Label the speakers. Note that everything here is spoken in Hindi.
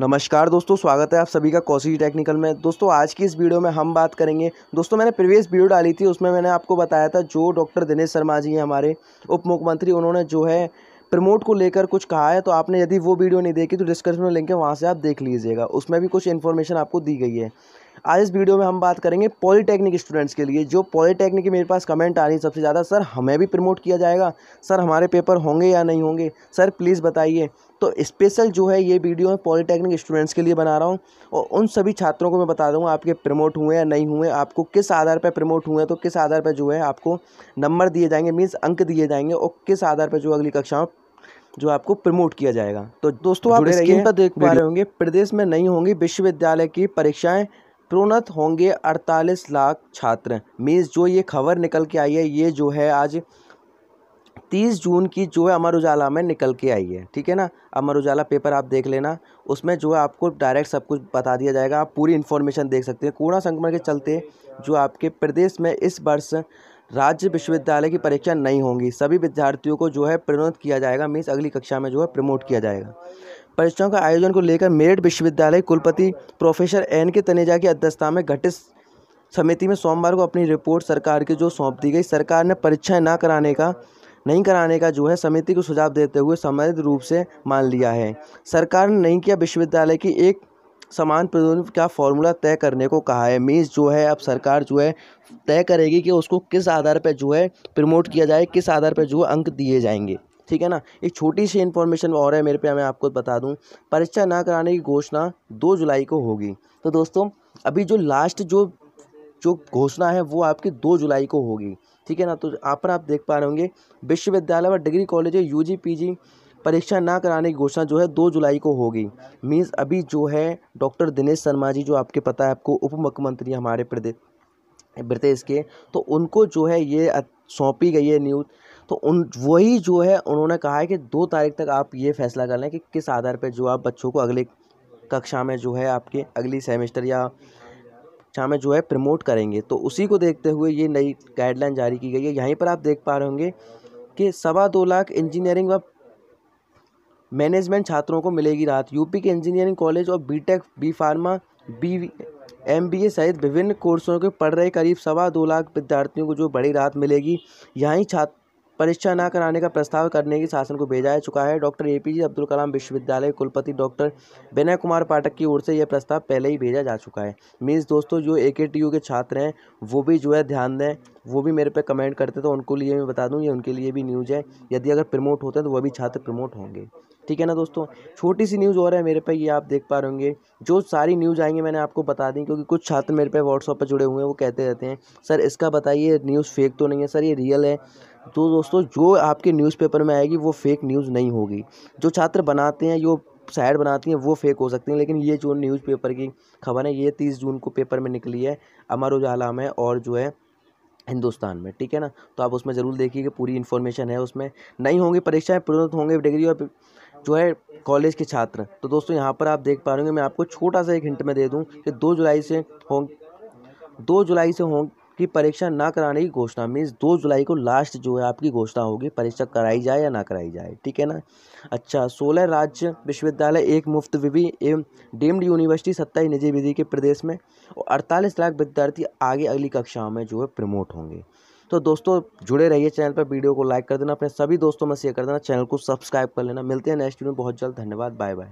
Speaker 1: नमस्कार दोस्तों स्वागत है आप सभी का कौशिक टेक्निकल में दोस्तों आज की इस वीडियो में हम बात करेंगे दोस्तों मैंने प्रीवियस वीडियो डाली थी उसमें मैंने आपको बताया था जो डॉक्टर दिनेश शर्मा जी हैं हमारे उप मुख्यमंत्री उन्होंने जो है प्रमोट को लेकर कुछ कहा है तो आपने यदि वो वीडियो नहीं देखी तो डिस्क्रिप्शन में लिंक है वहाँ से आप देख लीजिएगा उसमें भी कुछ इन्फॉर्मेशन आपको दी गई है आज इस वीडियो में हम बात करेंगे पॉलीटेक्निक स्टूडेंट्स के लिए जो पॉलीटेक्निक की मेरे पास कमेंट आ रही है सबसे ज़्यादा सर हमें भी प्रमोट किया जाएगा सर हमारे पेपर होंगे या नहीं होंगे सर प्लीज़ बताइए तो स्पेशल जो है ये वीडियो मैं पॉलीटेक्निक स्टूडेंट्स के लिए बना रहा हूँ और उन सभी छात्रों को मैं बता दूँगा आपके प्रमोट हुए या नहीं हुए आपको किस आधार पर प्रमोट हुए तो किस आधार पर जो है आपको नंबर दिए जाएंगे मीन्स अंक दिए जाएंगे और किस आधार पर जो अगली कक्षाओं जो आपको प्रमोट किया जाएगा तो दोस्तों आप स्क्रीन पर देख पा रहे होंगे प्रदेश में नहीं होंगी विश्वविद्यालय की परीक्षाएं प्रोन्नत होंगे अड़तालीस लाख छात्र मीन्स जो ये खबर निकल के आई है ये जो है आज तीस जून की जो है अमर उजाला में निकल के आई है ठीक है ना अमर उजाला पेपर आप देख लेना उसमें जो है आपको डायरेक्ट सब कुछ बता दिया जाएगा आप पूरी इन्फॉर्मेशन देख सकते हैं कोरोना संक्रमण के चलते जो आपके प्रदेश में इस वर्ष राज्य विश्वविद्यालय की परीक्षा नहीं होंगी सभी विद्यार्थियों को जो है प्रोन्नत किया जाएगा मीन्स अगली कक्षा में जो है प्रमोट किया जाएगा परीक्षाओं का आयोजन को लेकर मेरठ विश्वविद्यालय कुलपति प्रोफेसर एन के तनेजा की अध्यक्षता में गठित समिति में सोमवार को अपनी रिपोर्ट सरकार की जो सौंप दी गई सरकार ने परीक्षाएं ना कराने का नहीं कराने का जो है समिति को सुझाव देते हुए सम्मिलित रूप से मान लिया है सरकार ने नहीं किया विश्वविद्यालय की एक समान प्रदूषण का फॉर्मूला तय करने को कहा है मीन्स जो है अब सरकार जो है तय करेगी कि उसको किस आधार पर जो है प्रमोट किया जाए किस आधार पर जो अंक दिए जाएंगे ठीक है ना एक छोटी सी इन्फॉर्मेशन और है मेरे पे मैं आपको बता दूं परीक्षा ना कराने की घोषणा दो जुलाई को होगी तो दोस्तों अभी जो लास्ट जो जो घोषणा है वो आपकी दो जुलाई को होगी ठीक है ना तो आप पर आप देख पा रहे होंगे विश्वविद्यालय व degree college U G P G परीक्षा ना कराने की घोषणा जो है दो जुलाई को होगी मीन्स अभी जो है डॉक्टर दिनेश शर्मा जी जो आपके पता है आपको उप मुख्यमंत्री हमारे प्रदेश ब्रिटेश के तो उनको जो है ये सौंपी गई है न्यूज़ तो उन वही जो है उन्होंने कहा है कि दो तारीख तक आप ये फैसला कर लें कि किस आधार पर जो आप बच्चों को अगले कक्षा में जो है आपके अगली सेमेस्टर या कक्षा में जो है प्रमोट करेंगे तो उसी को देखते हुए ये नई गाइडलाइन जारी की गई है यहीं पर आप देख पा रहे होंगे कि सवा दो लाख इंजीनियरिंग व मैनेजमेंट छात्रों को मिलेगी राहत यूपी के इंजीनियरिंग कॉलेज और BTech B pharma B M B A सहित विभिन्न कोर्सों के पढ़ रहे करीब सवा दो लाख विद्यार्थियों को जो बड़ी राहत मिलेगी यहीं छात्र परीक्षा न कराने का प्रस्ताव करने की शासन को भेजा जा चुका है doctor A P Abdul Kalam विश्वविद्यालय कुलपति डॉक्टर विनय कुमार पाठक की ओर से यह प्रस्ताव पहले ही भेजा जा चुका है मीन्स दोस्तों जो ए के टी यू के छात्र हैं वो भी जो है ध्यान दें वो भी मेरे पे कमेंट करते तो उनको लिए मैं बता दूँ ये उनके लिए भी न्यूज़ है यदि अगर प्रमोट होते हैं तो वह भी छात्र प्रमोट होंगे ठीक है ना दोस्तों छोटी सी न्यूज़ और है मेरे पे ये आप देख पा रहे होंगे जो सारी न्यूज़ आएंगी मैंने आपको बता दी क्योंकि कुछ छात्र मेरे पे व्हाट्सअप पर जुड़े हुए हैं वो कहते रहते हैं सर इसका बताइए न्यूज़ फेक तो नहीं है सर ये रियल है तो दोस्तों जो आपके न्यूज़पेपर में आएगी वो फेक न्यूज़ नहीं होगी जो छात्र बनाते हैं जो साइड बनाती हैं वो फेक हो सकती हैं लेकिन ये जो न्यूज़पेपर की खबर है ये तीस जून को पेपर में निकली है अमर उजाला में और जो है हिंदुस्तान में ठीक है ना तो आप उसमें ज़रूर देखिए कि पूरी इन्फॉर्मेशन है उसमें नहीं होंगी परीक्षाएँ तुरंत होंगे डिग्री और जो है कॉलेज के छात्र तो दोस्तों यहाँ पर आप देख पा रहे होंगे मैं आपको छोटा सा एक हिंट में दे दूँ कि दो जुलाई से हों दो जुलाई से हों की परीक्षा ना कराने की घोषणा मीन्स दो जुलाई को लास्ट जो है आपकी घोषणा होगी परीक्षा कराई जाए या ना कराई जाए ठीक है ना अच्छा सोलह राज्य विश्वविद्यालय एक मुफ्त विवि एवं डीम्ड यूनिवर्सिटी सत्ताईस निजी विधि के प्रदेश में और अड़तालीस लाख विद्यार्थी आगे अगली कक्षाओं में जो है प्रमोट होंगे तो दोस्तों जुड़े रहिए चैनल पर वीडियो को लाइक कर देना अपने सभी दोस्तों में शेयर कर देना चैनल को सब्सक्राइब कर लेना मिलते हैं नेक्स्ट वीडियो में बहुत जल्द धन्यवाद बाय बाय